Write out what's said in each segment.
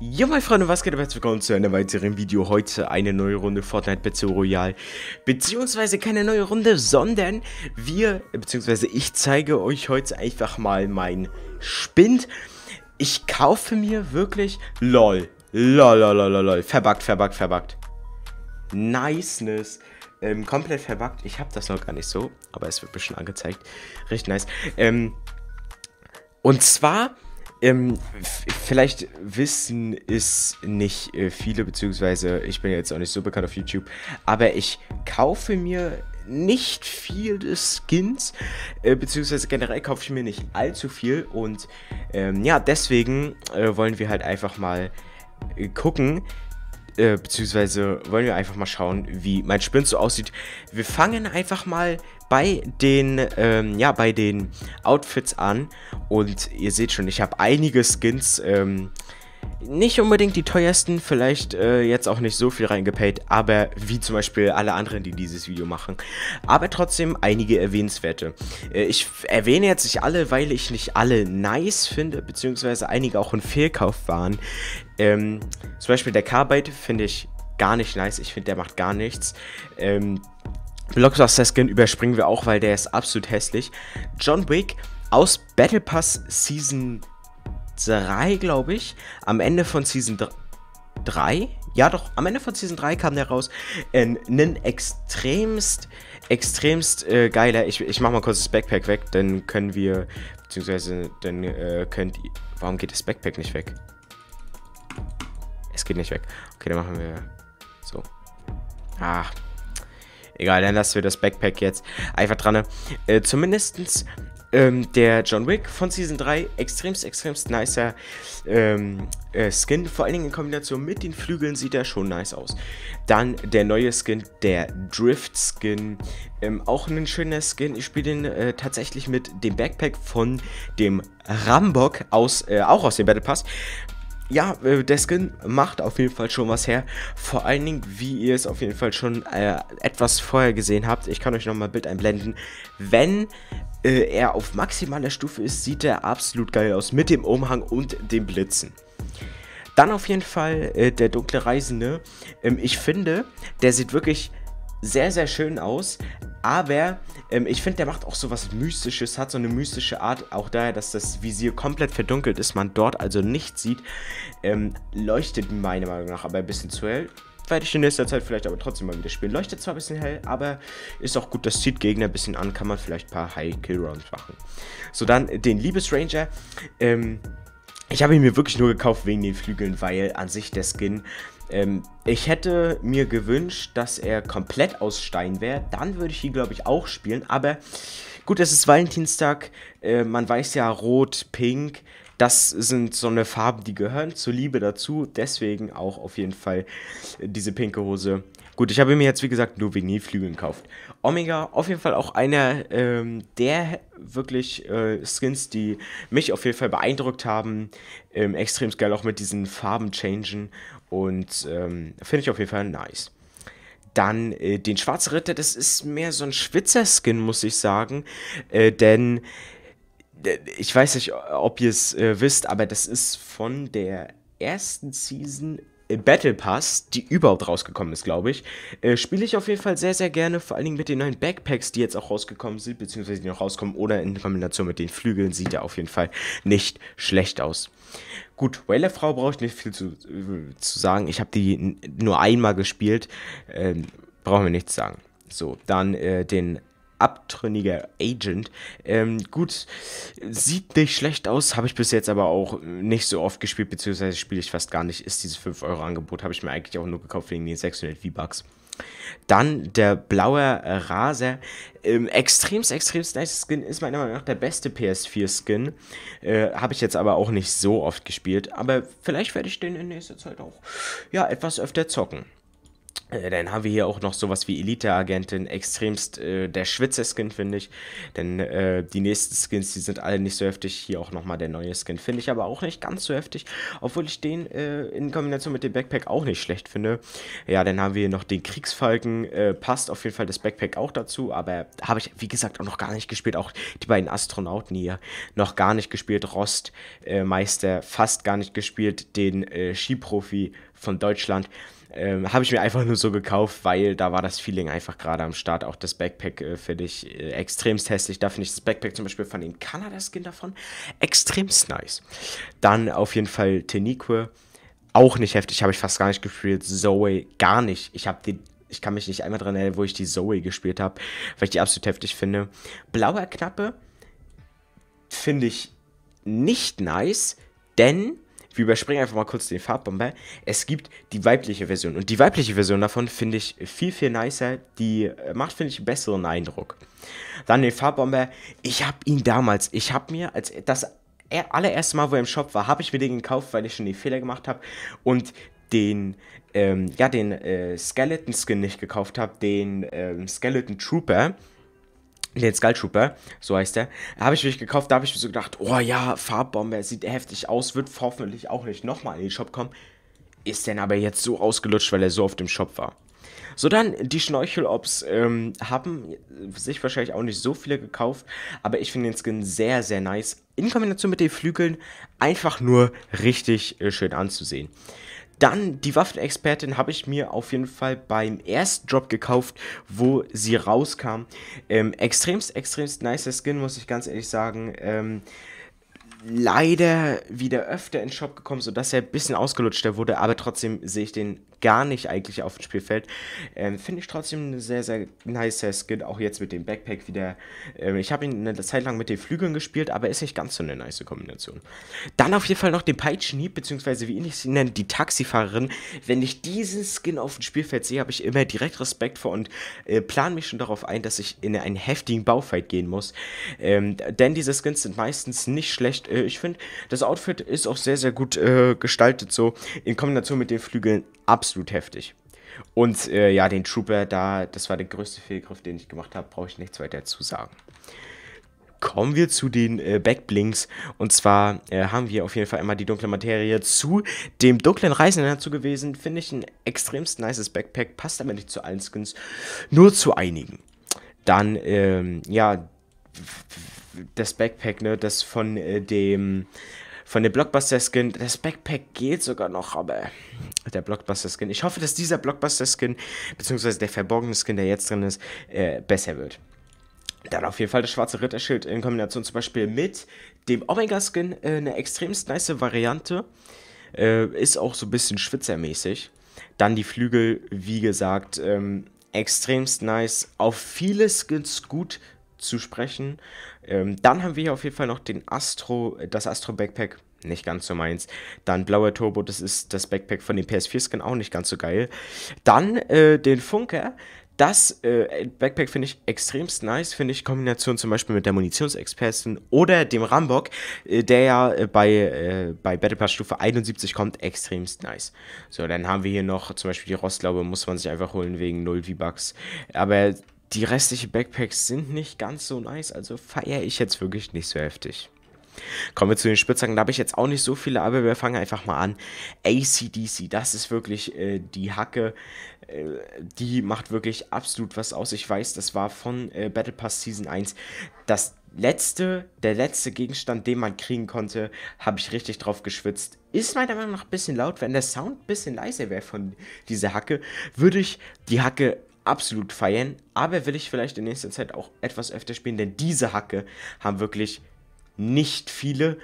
Ja, meine Freunde, was geht ab? Herzlich willkommen zu einem weiteren Video. Heute eine neue Runde Fortnite Battle Royale. Beziehungsweise keine neue Runde, sondern wir, beziehungsweise ich zeige euch heute einfach mal mein Spind. Ich kaufe mir wirklich, lol, lol, lol, lol, lol, verbuggt, verbuggt, verbuggt. Niceness. Ähm, komplett verbuggt. Ich habe das noch gar nicht so, aber es wird bestimmt angezeigt. Richtig nice. Ähm, und zwar ähm, vielleicht wissen es nicht äh, viele, beziehungsweise ich bin jetzt auch nicht so bekannt auf YouTube, aber ich kaufe mir nicht viele Skins, äh, beziehungsweise generell kaufe ich mir nicht allzu viel und ähm, ja, deswegen äh, wollen wir halt einfach mal äh, gucken, äh, beziehungsweise wollen wir einfach mal schauen, wie mein Spin so aussieht. Wir fangen einfach mal bei den, ähm, ja, bei den Outfits an. Und ihr seht schon, ich habe einige Skins ähm, nicht unbedingt die teuersten, vielleicht äh, jetzt auch nicht so viel reingepayt, aber wie zum Beispiel alle anderen, die dieses Video machen. Aber trotzdem einige erwähnenswerte. Äh, ich erwähne jetzt nicht alle, weil ich nicht alle nice finde, beziehungsweise einige auch ein Fehlkauf waren. Ähm, zum Beispiel der Carbide finde ich gar nicht nice, ich finde, der macht gar nichts. Ähm, Blockbuster Skin überspringen wir auch, weil der ist absolut hässlich. John Wick aus Battle Pass Season 2. 3, glaube ich. Am Ende von Season 3. Ja, doch, am Ende von Season 3 kam der raus. Ähm, Ein äh, extremst, extremst äh, geiler. Ich, ich mache mal kurz das Backpack weg, dann können wir. Beziehungsweise, dann äh, könnt ihr. Warum geht das Backpack nicht weg? Es geht nicht weg. Okay, dann machen wir. So. Ah. Egal, dann lassen wir das Backpack jetzt einfach dran. Ne? Äh, zumindestens ähm, der John Wick von Season 3, extremst, extremst nicer ähm, äh, Skin. Vor allen Dingen in Kombination mit den Flügeln sieht er schon nice aus. Dann der neue Skin, der Drift Skin. Ähm, auch ein schöner Skin. Ich spiele den äh, tatsächlich mit dem Backpack von dem Rambok aus, äh, auch aus dem Battle Pass ja, äh, der Skin macht auf jeden Fall schon was her. Vor allen Dingen, wie ihr es auf jeden Fall schon äh, etwas vorher gesehen habt. Ich kann euch nochmal ein Bild einblenden. Wenn äh, er auf maximaler Stufe ist, sieht er absolut geil aus. Mit dem Umhang und dem Blitzen. Dann auf jeden Fall äh, der dunkle Reisende. Ähm, ich finde, der sieht wirklich sehr, sehr schön aus. Aber ähm, ich finde, der macht auch so was Mystisches, hat so eine mystische Art, auch daher, dass das Visier komplett verdunkelt ist, man dort also nichts sieht, ähm, leuchtet meiner Meinung nach aber ein bisschen zu hell. Werde ich in nächster Zeit vielleicht aber trotzdem mal wieder spielen. Leuchtet zwar ein bisschen hell, aber ist auch gut, das zieht Gegner ein bisschen an, kann man vielleicht ein paar High-Kill-Rounds machen. So, dann den Liebesranger. Ähm, ich habe ihn mir wirklich nur gekauft wegen den Flügeln, weil an sich der Skin ähm, ich hätte mir gewünscht, dass er komplett aus Stein wäre. Dann würde ich ihn, glaube ich, auch spielen. Aber gut, es ist Valentinstag. Äh, man weiß ja, rot, pink. Das sind so eine Farben, die gehören zur Liebe dazu. Deswegen auch auf jeden Fall diese pinke Hose. Gut, ich habe mir jetzt, wie gesagt, nur Vinylflügel gekauft. Omega, auf jeden Fall auch einer ähm, der wirklich äh, Skins, die mich auf jeden Fall beeindruckt haben. Ähm, extrem geil, auch mit diesen Farben-Changen. Und ähm, finde ich auf jeden Fall nice. Dann äh, den Schwarze Ritter, das ist mehr so ein Schwitzer-Skin, muss ich sagen. Äh, denn ich weiß nicht, ob ihr es äh, wisst, aber das ist von der ersten Season äh, Battle Pass, die überhaupt rausgekommen ist, glaube ich, äh, spiele ich auf jeden Fall sehr, sehr gerne. Vor allen Dingen mit den neuen Backpacks, die jetzt auch rausgekommen sind, beziehungsweise die noch rauskommen, oder in Kombination mit den Flügeln sieht er auf jeden Fall nicht schlecht aus. Gut, Wailer Frau brauche ich nicht viel zu, äh, zu sagen. Ich habe die nur einmal gespielt. Ähm, brauchen wir nichts sagen. So, dann äh, den abtrünniger Agent. Ähm, gut, sieht nicht schlecht aus, habe ich bis jetzt aber auch nicht so oft gespielt, beziehungsweise spiele ich fast gar nicht. Ist dieses 5-Euro-Angebot, habe ich mir eigentlich auch nur gekauft wegen den 600 V-Bucks. Dann der blaue Raser. Ähm, extremst, extremst nice Skin. Ist meiner Meinung nach der beste PS4-Skin. Äh, Habe ich jetzt aber auch nicht so oft gespielt. Aber vielleicht werde ich den in nächster Zeit auch ja, etwas öfter zocken. Äh, dann haben wir hier auch noch sowas wie Elite-Agentin, extremst äh, der schwitzer skin finde ich. Denn äh, die nächsten Skins, die sind alle nicht so heftig. Hier auch nochmal der neue Skin, finde ich aber auch nicht ganz so heftig. Obwohl ich den äh, in Kombination mit dem Backpack auch nicht schlecht finde. Ja, dann haben wir hier noch den Kriegsfalken. Äh, passt auf jeden Fall das Backpack auch dazu. Aber habe ich, wie gesagt, auch noch gar nicht gespielt. Auch die beiden Astronauten hier noch gar nicht gespielt. Rostmeister äh, Meister, fast gar nicht gespielt. Den Skiprofi von Deutschland. Ähm, Habe ich mir einfach nur so gekauft, weil da war das Feeling einfach gerade am Start. Auch das Backpack äh, finde ich äh, extremst hässlich. Da finde ich das Backpack zum Beispiel von den Kanada-Skin davon extremst nice. Dann auf jeden Fall Tenique. Auch nicht heftig, habe ich fast gar nicht gespielt. Zoe gar nicht. Ich habe den ich kann mich nicht einmal dran erinnern, wo ich die Zoe gespielt habe, weil ich die absolut heftig finde. Blauer Knappe finde ich nicht nice, denn wir überspringen einfach mal kurz den Farbbomber. Es gibt die weibliche Version. Und die weibliche Version davon finde ich viel, viel nicer. Die äh, macht, finde ich, einen besseren Eindruck. Dann den Farbbomber. Ich habe ihn damals, ich habe mir als das allererste Mal, wo er im Shop war, habe ich mir den gekauft, weil ich schon die Fehler gemacht habe. Und den, ähm, ja, den äh, Skeleton-Skin nicht gekauft habe, den ähm, Skeleton Trooper den Skull Trooper, so heißt der, habe ich mich gekauft, da habe ich mir so gedacht, oh ja, Farbbombe, sieht heftig aus, wird hoffentlich auch nicht nochmal in den Shop kommen. Ist denn aber jetzt so ausgelutscht, weil er so auf dem Shop war. So, dann die Schnorchelops ähm, haben sich wahrscheinlich auch nicht so viele gekauft, aber ich finde den Skin sehr, sehr nice. In Kombination mit den Flügeln einfach nur richtig äh, schön anzusehen. Dann die Waffenexpertin habe ich mir auf jeden Fall beim ersten Drop gekauft, wo sie rauskam. Ähm, extremst, extremst nicer Skin, muss ich ganz ehrlich sagen. Ähm, leider wieder öfter in den Shop gekommen, sodass er ein bisschen ausgelutscht wurde, aber trotzdem sehe ich den gar nicht eigentlich auf dem Spielfeld. Ähm, Finde ich trotzdem eine sehr, sehr nice Skin, auch jetzt mit dem Backpack wieder. Ähm, ich habe ihn eine Zeit lang mit den Flügeln gespielt, aber ist nicht ganz so eine nice Kombination. Dann auf jeden Fall noch den Peitschenhieb, beziehungsweise wie ich sie nenne, die Taxifahrerin. Wenn ich diesen Skin auf dem Spielfeld sehe, habe ich immer direkt Respekt vor und äh, plane mich schon darauf ein, dass ich in einen heftigen Baufight gehen muss. Ähm, denn diese Skins sind meistens nicht schlecht. Äh, ich finde, das Outfit ist auch sehr, sehr gut äh, gestaltet, so in Kombination mit den Flügeln absolut absolut heftig. Und äh, ja, den Trooper da, das war der größte Fehlgriff, den ich gemacht habe, brauche ich nichts weiter zu sagen. Kommen wir zu den äh, Backblinks. Und zwar äh, haben wir auf jeden Fall immer die dunkle Materie zu dem dunklen Reisenden dazu gewesen. Finde ich ein extremst nices Backpack. Passt aber nicht zu allen Skins, nur zu einigen. Dann, ähm, ja, das Backpack, ne, das von äh, dem von der Blockbuster-Skin, das Backpack geht sogar noch, aber der Blockbuster-Skin. Ich hoffe, dass dieser Blockbuster-Skin, beziehungsweise der verborgene Skin, der jetzt drin ist, äh, besser wird. Dann auf jeden Fall das schwarze Ritterschild in Kombination zum Beispiel mit dem Omega-Skin, äh, eine extremst nice Variante. Äh, ist auch so ein bisschen schwitzermäßig. Dann die Flügel, wie gesagt, ähm, extremst nice. Auf viele Skins gut zu sprechen. Ähm, dann haben wir hier auf jeden Fall noch den Astro, das Astro Backpack. Nicht ganz so meins. Dann blauer Turbo, das ist das Backpack von dem PS4-Skin, auch nicht ganz so geil. Dann äh, den Funker. Das äh, Backpack finde ich extremst nice, finde ich. Kombination zum Beispiel mit der Munitionsexpertin oder dem Rambock, äh, der ja äh, bei, äh, bei Battle Pass Stufe 71 kommt, extremst nice. So, dann haben wir hier noch zum Beispiel die Rostlaube, muss man sich einfach holen wegen 0 V-Bucks. Aber die restlichen Backpacks sind nicht ganz so nice, also feiere ich jetzt wirklich nicht so heftig. Kommen wir zu den Spitzhacken, da habe ich jetzt auch nicht so viele, aber wir fangen einfach mal an. ACDC, das ist wirklich äh, die Hacke, äh, die macht wirklich absolut was aus. Ich weiß, das war von äh, Battle Pass Season 1 das letzte, der letzte Gegenstand, den man kriegen konnte, habe ich richtig drauf geschwitzt. Ist meiner Meinung nach ein bisschen laut, wenn der Sound ein bisschen leiser wäre von dieser Hacke, würde ich die Hacke absolut feiern. Aber will ich vielleicht in nächster Zeit auch etwas öfter spielen, denn diese Hacke haben wirklich nicht viele.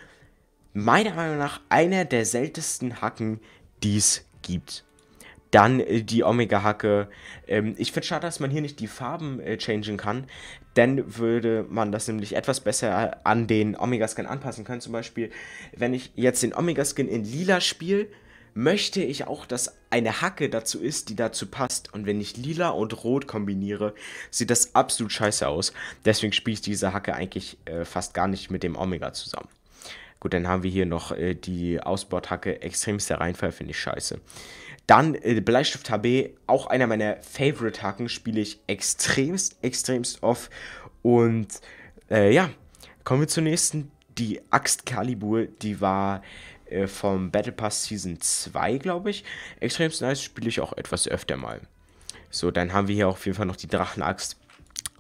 Meiner Meinung nach einer der seltensten Hacken, die es gibt. Dann äh, die Omega-Hacke. Ähm, ich finde schade, dass man hier nicht die Farben äh, changen kann. Dann würde man das nämlich etwas besser äh, an den Omega-Skin anpassen können. Zum Beispiel, wenn ich jetzt den Omega-Skin in lila spiele, möchte ich auch, dass eine Hacke dazu ist, die dazu passt. Und wenn ich lila und rot kombiniere, sieht das absolut scheiße aus. Deswegen spiele ich diese Hacke eigentlich äh, fast gar nicht mit dem Omega zusammen. Gut, dann haben wir hier noch äh, die Ausbordhacke extremster Reinfall, finde ich scheiße. Dann äh, Bleistift HB, auch einer meiner Favorite-Hacken, spiele ich extremst, extremst oft. Und äh, ja, kommen wir zur nächsten. Die Axt Kalibur, die war äh, vom Battle Pass Season 2, glaube ich. Extrem nice, spiele ich auch etwas öfter mal. So, dann haben wir hier auf jeden Fall noch die Drachenaxt.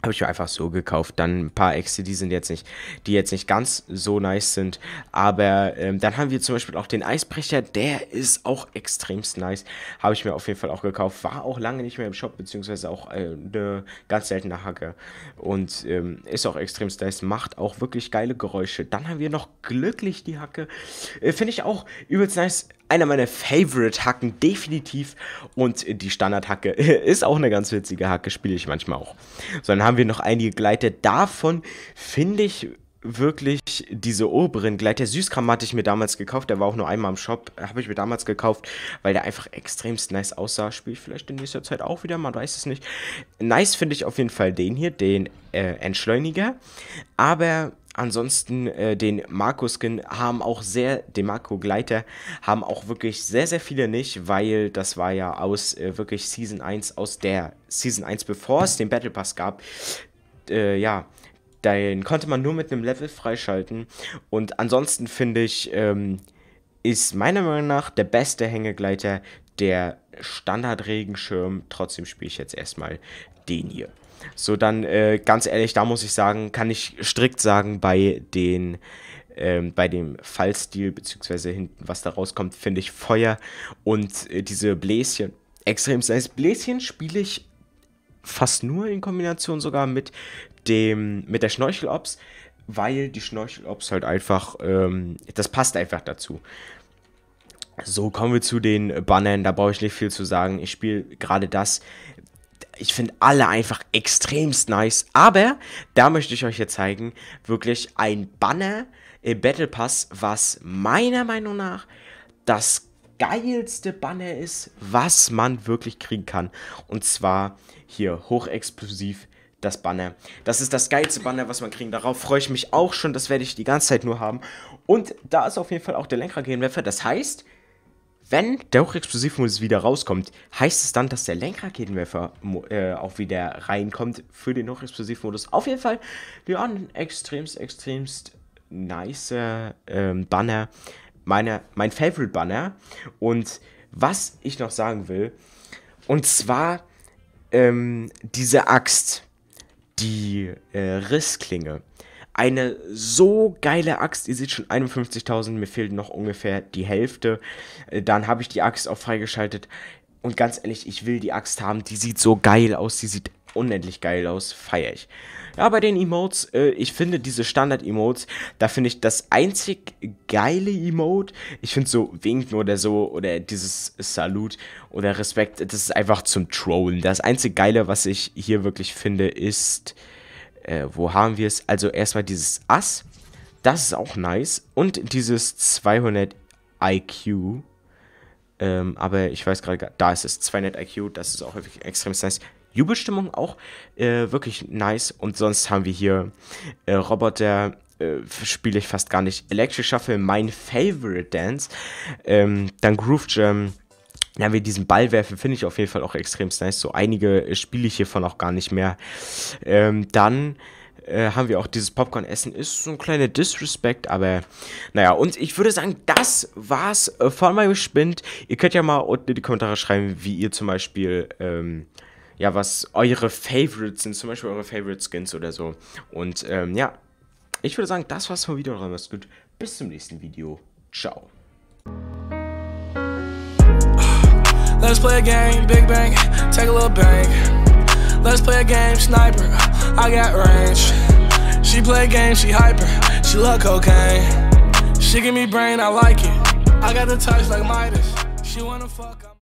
Habe ich mir einfach so gekauft. Dann ein paar Äxte, die sind jetzt nicht, die jetzt nicht ganz so nice sind. Aber ähm, dann haben wir zum Beispiel auch den Eisbrecher, der ist auch extremst nice. Habe ich mir auf jeden Fall auch gekauft. War auch lange nicht mehr im Shop, beziehungsweise auch äh, eine ganz seltene Hacke. Und ähm, ist auch extremst nice. Macht auch wirklich geile Geräusche. Dann haben wir noch glücklich die Hacke. Äh, Finde ich auch übelst nice einer meiner Favorite-Hacken, definitiv. Und die Standard-Hacke ist auch eine ganz witzige Hacke, spiele ich manchmal auch. So, dann haben wir noch einige Gleiter. Davon finde ich wirklich diese oberen Gleiter. Süßkram hatte ich mir damals gekauft, der war auch nur einmal im Shop, habe ich mir damals gekauft, weil der einfach extremst nice aussah. Spiele ich vielleicht in nächster Zeit auch wieder, man weiß es nicht. Nice finde ich auf jeden Fall den hier, den äh, Entschleuniger. Aber ansonsten äh, den Marco-Skin haben auch sehr, den Marco-Gleiter haben auch wirklich sehr, sehr viele nicht, weil das war ja aus äh, wirklich Season 1, aus der Season 1, bevor es den Battle Pass gab. Äh, ja, den konnte man nur mit einem Level freischalten. Und ansonsten finde ich, ähm, ist meiner Meinung nach der beste Hängegleiter der Standard-Regenschirm. Trotzdem spiele ich jetzt erstmal den hier. So, dann äh, ganz ehrlich, da muss ich sagen, kann ich strikt sagen, bei den ähm, bei dem Fallstil, beziehungsweise hinten, was da rauskommt, finde ich Feuer und äh, diese Bläschen extrem nice. Bläschen spiele ich fast nur in Kombination sogar mit dem, mit der Schnorchelops, weil die Schnorchelops halt einfach, ähm, das passt einfach dazu. So, kommen wir zu den Bannern, da brauche ich nicht viel zu sagen. Ich spiele gerade das ich finde alle einfach extremst nice. Aber da möchte ich euch hier zeigen, wirklich ein Banner im Battle Pass, was meiner Meinung nach das geilste Banner ist, was man wirklich kriegen kann. Und zwar hier hochexplosiv das Banner. Das ist das geilste Banner, was man kriegen. Darauf freue ich mich auch schon. Das werde ich die ganze Zeit nur haben. Und da ist auf jeden Fall auch der lenkrad Das heißt, wenn der Hochexplosivmodus wieder rauskommt, heißt es dann, dass der Lenkraketenwerfer äh, auch wieder reinkommt für den Hochexplosivmodus. Auf jeden Fall, ja, ein extremst, extremst nice äh, Banner. Meine, mein Favorite Banner. Und was ich noch sagen will, und zwar ähm, diese Axt, die äh, Rissklinge. Eine so geile Axt, ihr seht schon 51.000, mir fehlt noch ungefähr die Hälfte. Äh, dann habe ich die Axt auch freigeschaltet. Und ganz ehrlich, ich will die Axt haben, die sieht so geil aus, die sieht unendlich geil aus, feiere ich. Ja, bei den Emotes, äh, ich finde diese Standard-Emotes, da finde ich das einzig geile Emote, ich finde so winken oder so, oder dieses Salut oder Respekt, das ist einfach zum Trollen. Das einzig geile, was ich hier wirklich finde, ist äh, wo haben wir es? Also erstmal dieses Ass. Das ist auch nice. Und dieses 200 IQ. Ähm, aber ich weiß gerade, da ist es 200 IQ. Das ist auch extrem nice. Jubelstimmung auch äh, wirklich nice. Und sonst haben wir hier äh, Roboter, äh, spiele ich fast gar nicht. Electric Shuffle, mein Favorite Dance. Ähm, dann Groove Jam, ja, wie diesen Ball werfen, finde ich auf jeden Fall auch extrem nice. So einige äh, spiele ich hiervon auch gar nicht mehr. Ähm, dann äh, haben wir auch dieses Popcorn-Essen. Ist so ein kleiner Disrespect, aber naja. Und ich würde sagen, das war's äh, von meinem Spind. Ihr könnt ja mal unten in die Kommentare schreiben, wie ihr zum Beispiel... Ähm, ja, was eure Favorites sind, zum Beispiel eure Favorite Skins oder so. Und ähm, ja, ich würde sagen, das war's vom Video. Macht's gut. Bis zum nächsten Video. Ciao. Let's play a game, Big Bang, take a little bang. Let's play a game, Sniper, I got range. She play a game, she hyper, she love cocaine. She give me brain, I like it. I got the touch like Midas, she wanna fuck